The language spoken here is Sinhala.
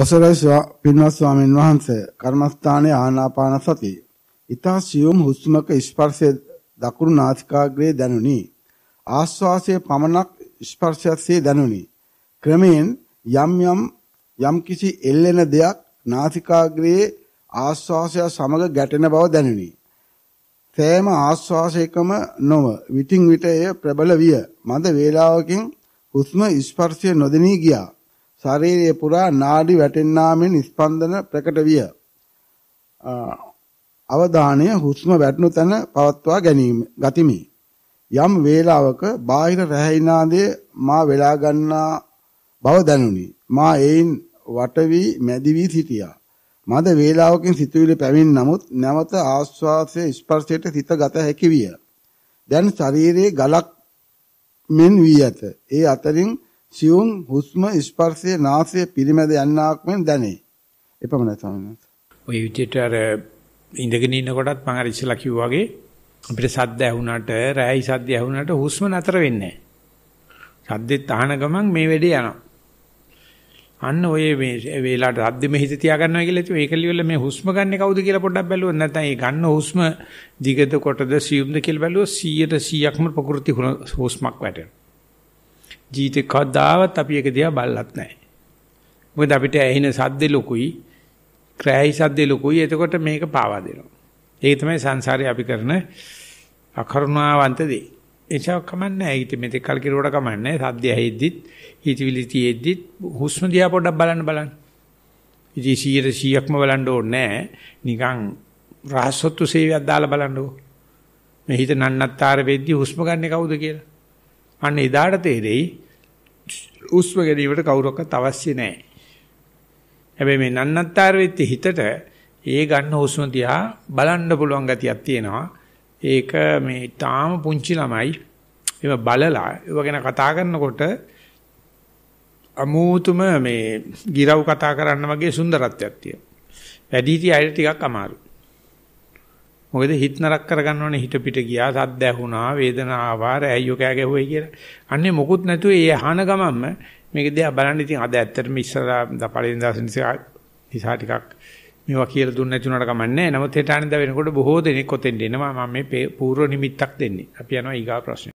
අවසරයි පින්වත් ස්වාමීන් වහන්සේ කර්මස්ථානයේ ආනාපාන සතිය. ඊතා සියුම් හුස්මක ස්පර්ශයේ දකුණු නාසිකාග්‍රයේ දැනුනි. ආස්වාසයේ පමණක් ස්පර්ශයත්සේ දැනුනි. ක්‍රමයෙන් යම් යම් යම් කිසි එල්ලෙන දෙයක් නාසිකාග්‍රයේ ආස්වාසය සමග ගැටෙන බව දැනුනි. සෑම ආස්වාසයකම නොව විටින් විට එය ප්‍රබල විය. මද වේලාවකින් හුස්ම ස්පර්ශය නොදෙනී ගියා. ශරීරය පුරා නාඩි වැටෙන්නා මෙන් ස්පන්දන ප්‍රකට විය. අවධානය හුස්ම වැටුණු තැන පවත්වා ගැනීම ගතිමි. යම් වේලාවක බාහිර රැහැිනාදේ මා වෙලා ගන්නා බව දැනුනි. මා එයින් වටවි මැදි වී සිටියා. මද වේලාවකින් සිතුවිලි පැමිණ නමුත් නැවත ආස්වාසයේ ස්පර්ශයට සිත ගත හැකි විය. දැන් ශරීරයේ ගලක් මෙන් වී ඇත. ඒ අතරින් සියුම් හුස්ම ස්පර්ශයේ නාසයේ පිරිමැද යන්නාක් මෙන් දැනේ. එපමණයි තමයි. ඔය විදිහට අර ඉඳගෙන ඉන්නකොටත් මම අර ඉස්සලා කිව්වා වගේ අපිට සද්ද ඇහුණාට රෑයි සද්ද ඇහුණාට හුස්ම නතර වෙන්නේ නැහැ. සද්දෙත් අහන ගමන් මේ වෙඩේ යනවා. අන්න ඔය මේ වේලාවට රද්දෙම හිත තියාගන්නවා කියලා ඉතින් ඒකලි වල මේ හුස්ම ගන්න කවුද කියලා පොඩ්ඩක් බැලුවොත් නැත්නම් ඒ ගන්න හුස්ම දිගද කොටද සියුම්ද කියලා බැලුවොත් 100ට 100ක්ම ප්‍රകൃති හුස්මක් වැටෙනවා. ජීවිතේ කවදාවත් අපි ඒක දිහා බලලත් නැහැ. මොකද අපිට ඇහෙන සද්දේ ලොකුයි, ක්‍රෑයි සද්දේ ලොකුයි. එතකොට මේක පාවා දෙනවා. ඒක තමයි සංසාරේ අපි කරන අකරුණාවන්ත දේ. එචා කමන්නේ ඊට මෙතෙක් කල් කිරුවට කමන්නේ සද්ද ඇහෙද්දිත්, හිතවිලි තියෙද්දිත් හුස්ම දිහා පොඩ්ඩක් බලන්න බලන්න. ඉතින් 100 100ක්ම බලන්න ඕනේ නැහැ. නිකන් රහසොත්තු සේවයක් දාලා බලන්නකෝ. මේ හිත නන්නත්තර වෙද්දී හුස්ම ගන්නේ කවුද කියලා. අන්න එදාට තේරෙයි උස්ම ගැනීමට කවුරක්වත් අවශ්‍ය නැහැ. හැබැයි මේ නන්නත්තර වෙච්ච හිතට ඒ ගන්න හුස්ම දිහා බලන්න පුළුවන් ගතියක් තියෙනවා. ඒක මේ තාම පුංචි ළමයි ඒව බලලා ඒව ගැන කතා කරනකොට අමූතුම මේ ගිරව් කතා කරන්න වගේ සුන්දරත්වයක් තියෙනවා. වැඩිහිටි අයට ටිකක් අමාරු. මොකද හිත නරක කරගන්න ඕනේ හිත පිට ගියා සද්ද ඇහුණා වේදනාව ආරයෝ කෑ ගැහුවයි කියලා. අන්නේ මොකුත් නැතුව ඒ අහන ගමන්ම මේක දිහා බලන්න ඉතින් අද ඇත්තටම ඉස්සරහා පළවෙනි දවසේ නිසා නිසා ටිකක් මේවා කියලා දුන්න නැති උනට කමන්නේ. නමුත් හෙට ආනින්ද වෙනකොට බොහෝ දෙනෙක් ඔතෙන් දෙනවා. මම මේ පූර්ව නිමිත්තක් දෙන්නේ. අපි යනවා ඊගා ප්‍රශ්න.